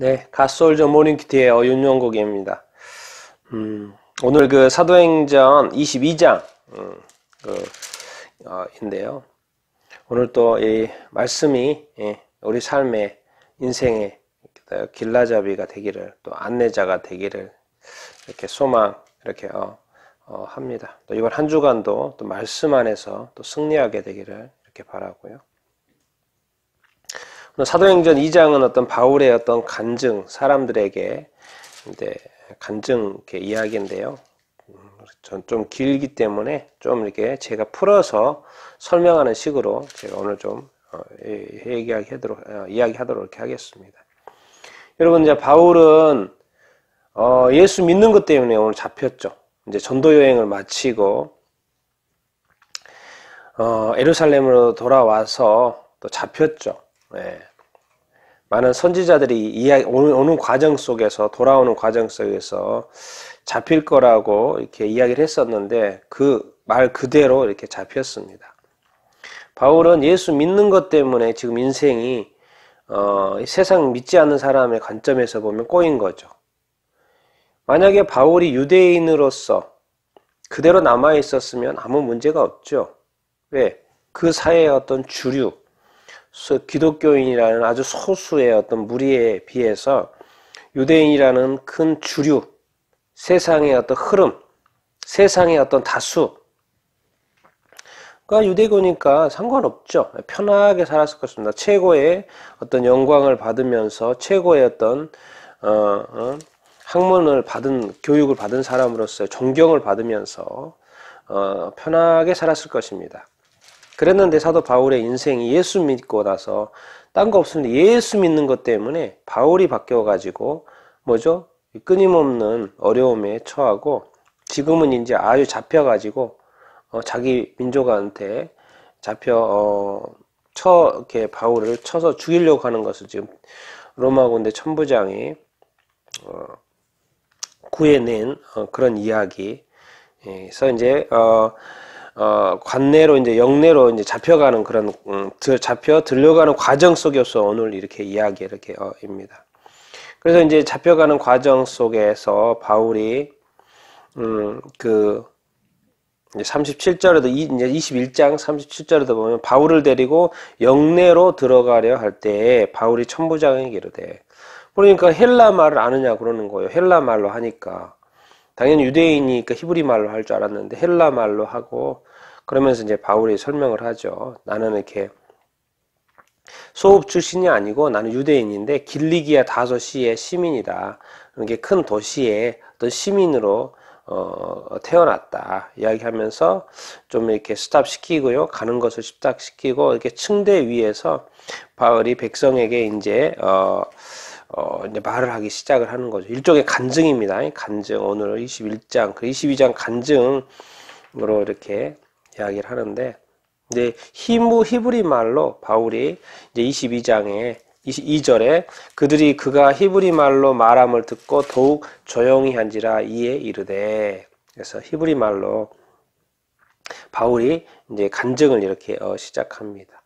네, 가솔저 모닝키티의 어윤영곡입니다. 음, 오늘 그 사도행전 22장, 음, 그, 어, 인데요. 오늘 또 이 말씀이, 예, 우리 삶의 인생의 그 길라잡이가 되기를, 또 안내자가 되기를, 이렇게 소망, 이렇게, 어, 어, 합니다. 또 이번 한 주간도 또 말씀 안에서 또 승리하게 되기를 이렇게 바라고요. 사도행전 2장은 어떤 바울의 어떤 간증, 사람들에게 이제 간증 이렇게 이야기인데요. 전 좀 길기 때문에 좀 이렇게 제가 풀어서 설명하는 식으로 제가 오늘 좀 어, 예, 얘기하도록 어, 이야기하도록 이렇게 하겠습니다. 여러분 이제 바울은 어, 예수 믿는 것 때문에 오늘 잡혔죠. 이제 전도 여행을 마치고 에루살렘으로 돌아와서 또 잡혔죠. 예. 많은 선지자들이 오는, 오는 과정 속에서 돌아오는 과정 속에서 잡힐 거라고 이렇게 이야기를 했었는데 그 말 그대로 이렇게 잡혔습니다. 바울은 예수 믿는 것 때문에 지금 인생이 어, 세상 믿지 않는 사람의 관점에서 보면 꼬인 거죠. 만약에 바울이 유대인으로서 그대로 남아 있었으면 아무 문제가 없죠. 왜? 그 사회의 어떤 주류, 기독교인이라는 아주 소수의 어떤 무리에 비해서 유대인이라는 큰 주류, 세상의 어떤 흐름, 세상의 어떤 다수, 그러니까 유대교니까 상관없죠. 편하게 살았을 것입니다. 최고의 어떤 영광을 받으면서 최고의 어떤 어, 어, 학문을 받은 교육을 받은 사람으로서 존경을 받으면서 어, 편하게 살았을 것입니다. 그랬는데 사도 바울의 인생이 예수 믿고 나서 딴 거 없으면 예수 믿는 것 때문에 바울이 바뀌어가지고 뭐죠? 끊임없는 어려움에 처하고 지금은 이제 아주 잡혀가지고 어, 자기 민족한테 잡혀 어, 쳐 이렇게 바울을 쳐서 죽이려고 하는 것을 지금 로마 군대 천부장이 어, 구해낸 어, 그런 이야기. 그래서 이제 어, 어, 관내로 이제 영내로 이제 잡혀가는 그런 음, 들, 잡혀 들려가는 과정 속에서 오늘 이렇게 이야기 이렇게 어, 입니다. 그래서 이제 잡혀가는 과정 속에서 바울이 음, 그 37절에도 이, 이제 21장 37절에도 보면 바울을 데리고 영내로 들어가려 할때에 바울이 천부장에게 이르되 그러니까 헬라 말을 아느냐 그러는 거예요. 헬라 말로 하니까 당연히 유대인이니까 히브리 말로 할 줄 알았는데 헬라 말로 하고 그러면서 이제 바울이 설명을 하죠. 나는 이렇게 소업 출신이 아니고 나는 유대인인데 길리기아 다섯시의 시민이다. 이렇게 큰 도시의 어떤 시민으로 어, 태어났다 이야기하면서 좀 이렇게 스탑시키고요 가는 것을 십탁시키고 이렇게 층대 위에서 바울이 백성에게 이제 어, 어, 이제 말을 하기 시작을 하는 거죠. 일종의 간증입니다. 간증. 오늘 21장, 그 22장 간증으로 이렇게 이야기를 하는데, 이제 히브, 히브리 말로 바울이 이제 22장에 2절에 2 그들이 그가 히브리 말로 말함을 듣고 더욱 조용히 한지라 이에 이르되 그래서 히브리 말로 바울이 이제 간증을 이렇게 어 시작합니다.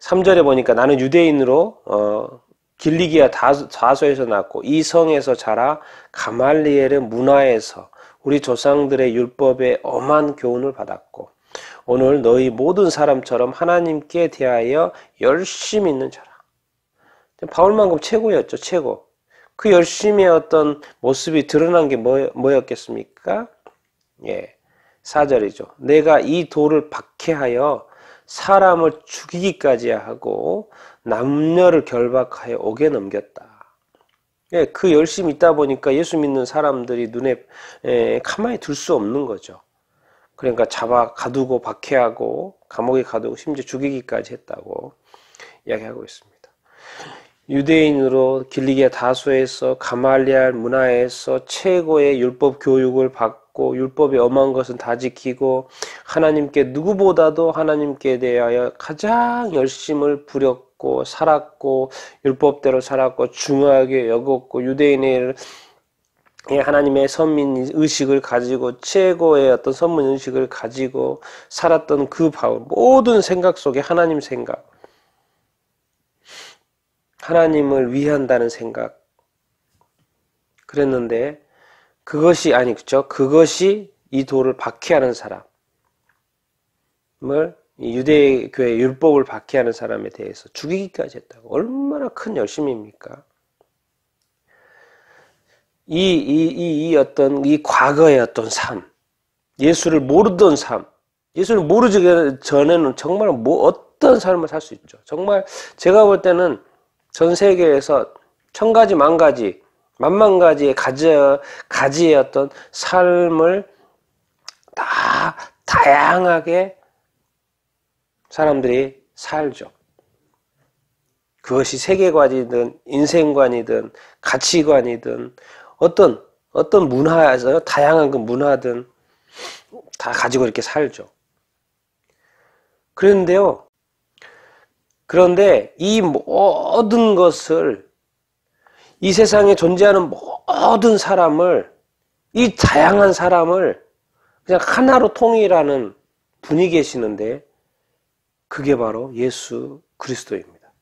3절에 보니까 나는 유대인으로 어 길리기가 다소에서 낳고 이성에서 자라 가말리엘의 문화에서 우리 조상들의 율법에 엄한 교훈을 받았고 오늘 너희 모든 사람처럼 하나님께 대하여 열심히 있는 자라. 바울만큼 최고였죠, 최고. 그 열심의 어떤 모습이 드러난 게 뭐, 였겠습니까 예. 4절이죠. 내가 이 돌을 박해하여 사람을 죽이기까지 하고 남녀를 결박하여 옥에 넘겼다. 예, 그 열심이 있다 보니까 예수 믿는 사람들이 눈에 예, 가만히 둘 수 없는 거죠. 그러니까 잡아 가두고 박해하고 감옥에 가두고 심지어 죽이기까지 했다고 이야기하고 있습니다. 유대인으로 길리게 다수에서 가말리알 문화에서 최고의 율법 교육을 받고 율법의 엄한 것은 다 지키고 하나님께 누구보다도 하나님께 대하여 가장 열심을 부렸 여고 살았고 율법대로 살았고 중요하게 여겼고 유대인의 하나님의 선민 의식을 가지고 최고의 어떤 선민 의식을 가지고 살았던 그 바울 모든 생각 속에 하나님 생각 하나님을 위한다는 생각 그랬는데 그것이 아니 그죠 그것이 이 돌을 박해하는 사람을 유대교의 율법을 박해하는 사람에 대해서 죽이기까지 했다고 얼마나 큰 열심입니까? 이, 이, 이, 이 어떤, 이 과거의 어떤 삶, 예수를 모르던 삶, 예수를 모르기 전에는 정말 뭐 어떤 삶을 살 수 있죠. 정말 제가 볼 때는 전 세계에서 천 가지, 만 가지, 만만 가지의 가지, 가지의 어떤 삶을 다 다양하게 사람들이 살죠. 그것이 세계관이든 인생관이든 가치관이든 어떤 어떤 문화에서 다양한 그 문화든 다 가지고 이렇게 살죠. 그런데요. 그런데 이 모든 것을 이 세상에 존재하는 모든 사람을 이 다양한 사람을 그냥 하나로 통일하는 분이 계시는데 그게 바로 예수 그리스도입니다.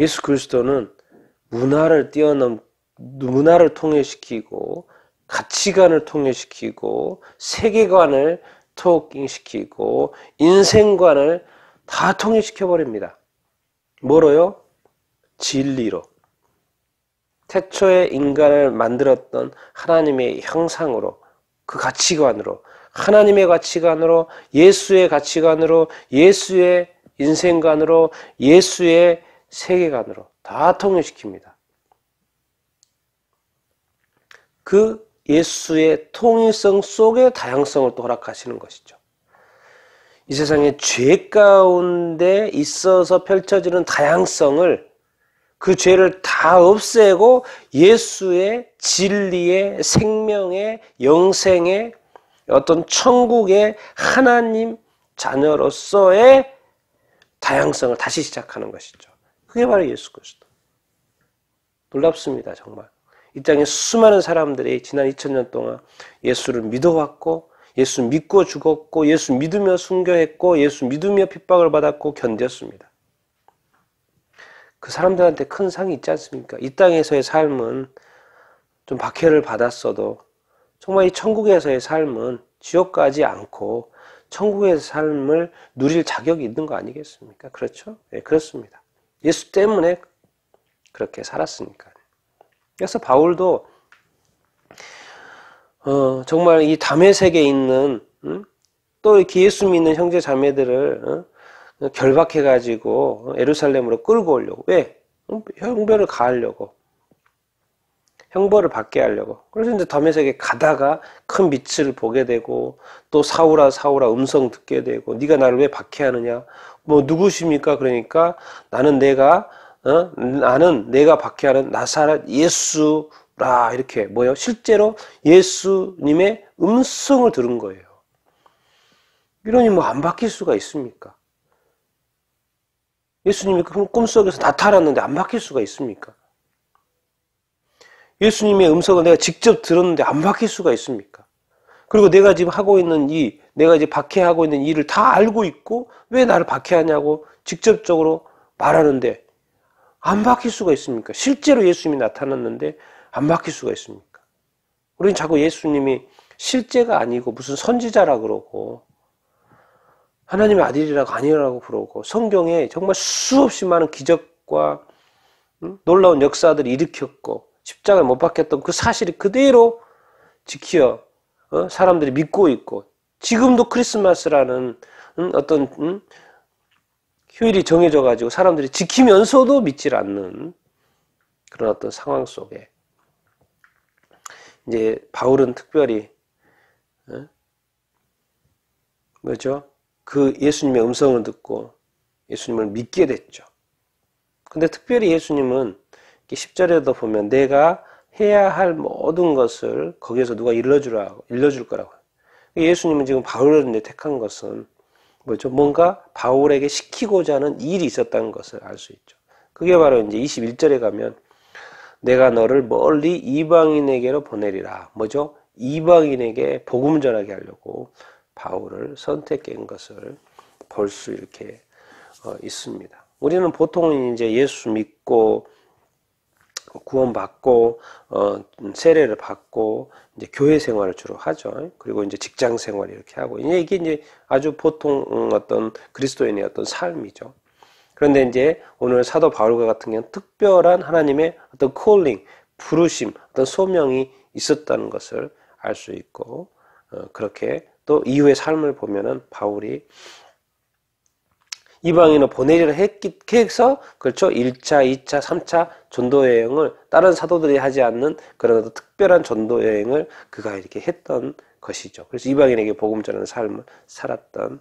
예수 그리스도는 문화를 뛰어넘 문화를 통일시키고 가치관을 통일시키고 세계관을 통일시키고 인생관을 다 통일시켜 버립니다. 뭐로요? 진리로. 태초에 인간을 만들었던 하나님의 형상으로 그 가치관으로 하나님의 가치관으로 예수의 가치관으로 예수의 인생관으로 예수의 세계관으로 다 통일시킵니다. 그 예수의 통일성 속에 다양성을 또 허락하시는 것이죠. 이 세상의 죄 가운데 있어서 펼쳐지는 다양성을 그 죄를 다 없애고 예수의 진리의 생명의 영생의 어떤 천국의 하나님 자녀로서의 다양성을 다시 시작하는 것이죠. 그게 바로 예수 그리스도. 놀랍습니다, 정말. 이 땅에 수많은 사람들이 지난 2000년 동안 예수를 믿어왔고, 예수 믿고 죽었고, 예수 믿으며 순교했고, 예수 믿으며 핍박을 받았고, 견뎠습니다. 그 사람들한테 큰 상이 있지 않습니까? 이 땅에서의 삶은 좀 박해를 받았어도 정말 이 천국에서의 삶은 지옥 까지 않고 천국의 삶을 누릴 자격이 있는 거 아니겠습니까? 그렇죠? 예, 그렇습니다. 예수 때문에 그렇게 살았으니까. 그래서 바울도 어, 정말 이 담의 세계에 있는 음? 또 이렇게 예수 믿는 형제 자매들을 어? 결박해가지고 에루살렘으로 끌고 오려고 왜? 음, 형별을 가하려고 형벌을 받게 하려고. 그래서 이제 더메섹에 가다가 큰 빛을 보게 되고 또 사우라 사우라 음성 듣게 되고 네가 나를 왜 박해하느냐? 뭐 누구십니까? 그러니까 나는 내가 어? 나는 내가 박해하는 나사렛 예수라 이렇게 뭐요? 실제로 예수님의 음성을 들은 거예요. 이러니 뭐 안 바뀔 수가 있습니까? 예수님이 그 꿈속에서 나타났는데 안 바뀔 수가 있습니까? 예수님의 음성을 내가 직접 들었는데 안 바뀔 수가 있습니까? 그리고 내가 지금 하고 있는 이, 내가 이제 박해하고 있는 일을 다 알고 있고 왜 나를 박해하냐고 직접적으로 말하는데 안 바뀔 수가 있습니까? 실제로 예수님이 나타났는데 안 바뀔 수가 있습니까? 우리 자꾸 예수님이 실제가 아니고 무슨 선지자라 그러고 하나님의 아들이라고 아니라고 그러고 성경에 정말 수없이 많은 기적과 놀라운 역사들을 일으켰고 십자가에 못 박혔던 그 사실이 그대로 지켜어 어, 사람들이 믿고 있고 지금도 크리스마스라는 음? 어떤 음? 휴일이 정해져 가지고 사람들이 지키면서도 믿질 않는 그런 어떤 상황 속에 이제 바울은 특별히 어? 뭐죠? 그 예수님의 음성을 듣고 예수님을 믿게 됐죠. 근데 특별히 예수님은 10절에도 보면 내가 해야 할 모든 것을 거기에서 누가 일러주라, 고 일러줄 거라고. 예수님은 지금 바울을 택한 것은 뭐죠? 뭔가 바울에게 시키고자 하는 일이 있었다는 것을 알 수 있죠. 그게 바로 이제 21절에 가면 내가 너를 멀리 이방인에게로 보내리라. 뭐죠? 이방인에게 복음 전하게 하려고 바울을 선택한 것을 볼 수 이렇게 어, 있습니다. 우리는 보통 이제 예수 믿고 구원받고 어, 음, 세례를 받고 이제 교회 생활을 주로 하죠. 그리고 이제 직장 생활 이렇게 하고 이게 이제 아주 보통 음, 어떤 그리스도인의 어떤 삶이죠. 그런데 이제 오늘 사도 바울과 같은 경우는 특별한 하나님의 어떤 콜링, 부르심, 어떤 소명이 있었다는 것을 알 수 있고 어, 그렇게 또 이후의 삶을 보면은 바울이 이방인을 보내려 했기 해서 그렇죠. 1차, 2차, 3차 전도 여행을 다른 사도들이 하지 않는 그런 어떤 특별한 전도 여행을 그가 이렇게 했던 것이죠. 그래서 이방인에게 복음 전하는 삶을 살았던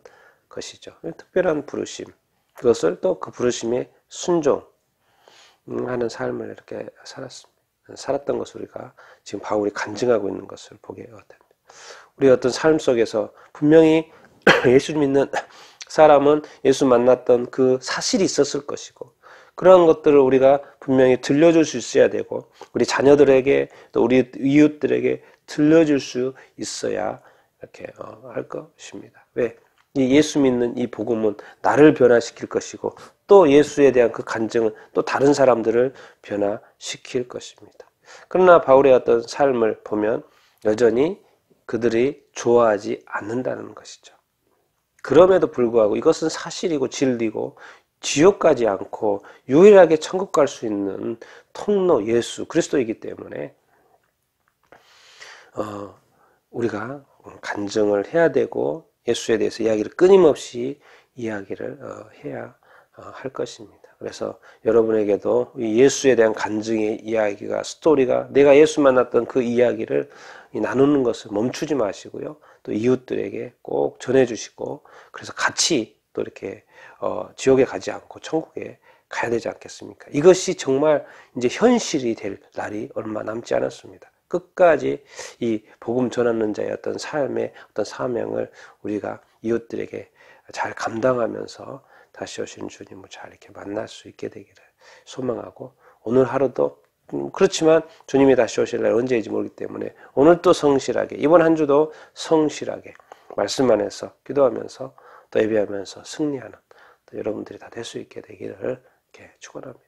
것이죠. 특별한 부르심. 그것을 또 그 부르심에 순종하는 삶을 이렇게 살았습니다. 살았던 것을 우리가 지금 바울이 간증하고 있는 것을 보게 됩니다. 우리 어떤 삶 속에서 분명히 예수 믿는 사람은 예수 만났던 그 사실이 있었을 것이고 그러한 것들을 우리가 분명히 들려줄 수 있어야 되고 우리 자녀들에게 또 우리 이웃들에게 들려줄 수 있어야 이렇게 어, 할 것입니다. 왜? 이 예수 믿는 이 복음은 나를 변화시킬 것이고 또 예수에 대한 그 간증은 또 다른 사람들을 변화시킬 것입니다. 그러나 바울의 어떤 삶을 보면 여전히 그들이 좋아하지 않는다는 것이죠. 그럼에도 불구하고 이것은 사실이고 진리고 지옥 가지 않고 유일하게 천국 갈 수 있는 통로 예수 그리스도이기 때문에 어, 우리가 간증을 해야 되고 예수에 대해서 이야기를 끊임없이 이야기를 어, 해야 어, 할 것입니다. 그래서 여러분에게도 예수에 대한 간증의 이야기가 스토리가 내가 예수 만났던 그 이야기를 나누는 것을 멈추지 마시고요. 또 이웃들에게 꼭 전해주시고 그래서 같이 또 이렇게 어, 지옥에 가지 않고 천국에 가야 되지 않겠습니까? 이것이 정말 이제 현실이 될 날이 얼마 남지 않았습니다. 끝까지 이 복음 전하는 자의 어떤 삶의 어떤 사명을 우리가 이웃들에게 잘 감당하면서 다시 오신 주님을 잘 이렇게 만날 수 있게 되기를 소망하고 오늘 하루도 음, 그렇지만 주님이 다시 오실 날 언제인지 모르기 때문에 오늘 또 성실하게 이번 한 주도 성실하게 말씀 안에서 기도하면서 또 예배하면서 승리하는 또 여러분들이 다 될 수 있게 되기를 이렇게 축원합니다.